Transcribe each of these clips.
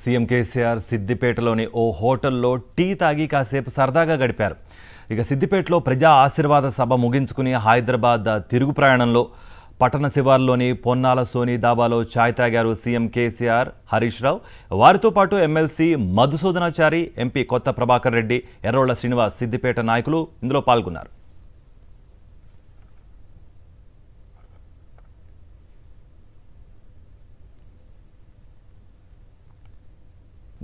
CM KCR సిద్దిపేటలోని ఓ హోటల్లో tea తాగి కాసేపు సరదాగా గడిపారు ఇక సిద్దిపేటలో ప్రజా ఆశీర్వాద సభ ముగించుకుని హైదరాబాద్ తిరుగు ప్రయాణంలో పట్టణ శివార్లోని పొన్నాల సోని దాబాలో ఛాయ్ తాగారు సీఎం కేసీఆర్ హరీష్ రావు వారితో పాటు ఎమ్మెల్సీ మధుసూదనాచారి ఎంపీ కొత్త ప్రభాకర్ రెడ్డి ఎర్రోళ్ల శ్రీనివాస్ సిద్దిపేట నాయకులు ఇందులో పాల్గొన్నారు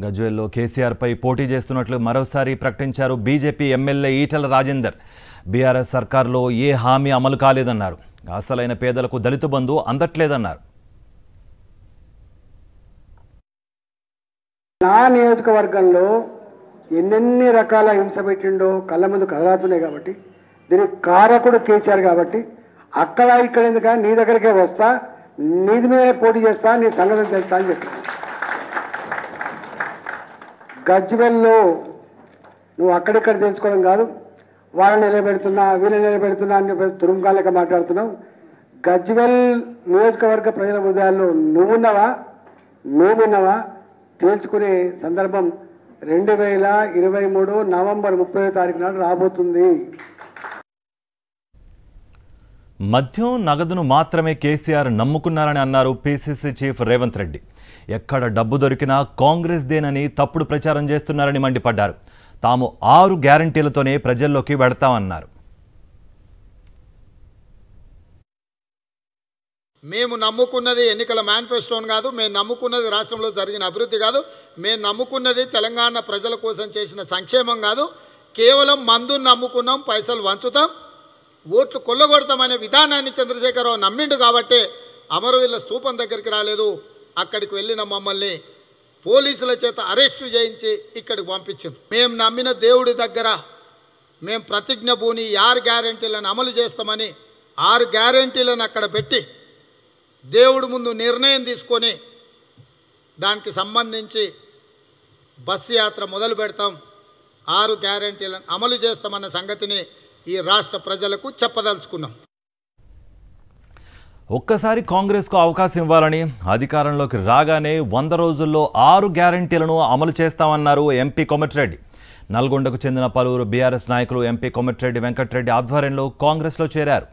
గజ్వేల్లో కేసీఆర్పై పోటీ చేస్తున్నట్లు మరోసారి ప్రకటించారు BJP MLA Etela Rajender BRS సర్కార్లో ఏ హామీ అమలు కాలేదన్నారు అసలైన పేదలకు దళిత బంధు అందట్లేదన్నారు నా నియోజకవర్గంలో ఎన్నెన్ని రకాల హింస పెట్టిండో కళ్ళ ముందు కదలాతున్నాయి కాబట్టి దీనికి కారకుడు కేసీఆర్ కాబట్టి అక్కడ ఇక్కడ ఎందుక నీ దగ్గరికే వస్తా నీది మీదనే పోటీ చేస్తా నీ సంగతి తెలుస్తా అని చెప్పాను గజ్వెల్లో నువ్వు అక్కడిక్కడ తెలుసుకోవడం కాదు వాళ్ళని నిలబెడుతున్నా వీళ్ళని నిలబెడుతున్నా అని చెప్పేసి తురుంకాలక మాట్లాడుతున్నావు గజ్వెల్ నియోజకవర్గ ప్రజల హృదయాల్లో నువ్వున్నావా మేమున్నావా తేల్చుకునే సందర్భం రెండు వేల ఇరవై మూడు నవంబర్ ముప్పై తారీఖు నాడు రాబోతుంది మద్యం నగదును మాత్రమే కేసీఆర్ నమ్ముకున్నారని అన్నారు పీసీసీ చీఫ్ రేవంత్ రెడ్డి ఎక్కడ డబ్బు దొరికినా కాంగ్రెస్ దేనని తప్పుడు ప్రచారం చేస్తున్నారని మండిపడ్డారు తాము ఆరు గ్యారంటీలతోనే ప్రజల్లోకి వెడతామన్నారు మేము నమ్ముకున్నది ఎన్నికల మేనిఫెస్టోను కాదు మేము నమ్ముకున్నది రాష్ట్రంలో జరిగిన అభివృద్ధి కాదు మేము నమ్ముకున్నది తెలంగాణ ప్రజల కోసం చేసిన సంక్షేమం కాదు కేవలం మందుని నమ్ముకున్నాం పైసలు వంచుతాం ఓట్లు కొల్లగొడతామనే విధానాన్ని చంద్రశేఖరరావు నమ్మిండు కాబట్టే అమరవీళ్ళ స్థూపం దగ్గరికి రాలేదు అక్కడికి వెళ్ళిన మమ్మల్ని పోలీసుల చేత అరెస్టు చేయించి ఇక్కడికి పంపించింది మేము నమ్మిన దేవుడి దగ్గర మేము ప్రతిజ్ఞ భూని ఆరు గ్యారంటీలను అమలు చేస్తామని ఆరు గ్యారంటీలను అక్కడ పెట్టి దేవుడి ముందు నిర్ణయం తీసుకొని దానికి సంబంధించి బస్సు యాత్ర మొదలు పెడతాం ఆరు గ్యారంటీలను అమలు చేస్తామన్న సంగతిని ఈ రాష్ట్ర ప్రజలకు చెప్పదలుచుకున్నాం ఒక్కసారి కాంగ్రెస్కు అవకాశం ఇవ్వాలని అధికారంలోకి రాగానే వంద రోజుల్లో ఆరు గ్యారంటీలను అమలు చేస్తామన్నారు ఎంపీ కొమటిరెడ్డి నల్గొండకు చెందిన పలువురు బీఆర్ఎస్ నాయకులు ఎంపీ కొమటిరెడ్డి వెంకటరెడ్డి ఆధ్వర్యంలో కాంగ్రెస్లో చేరారు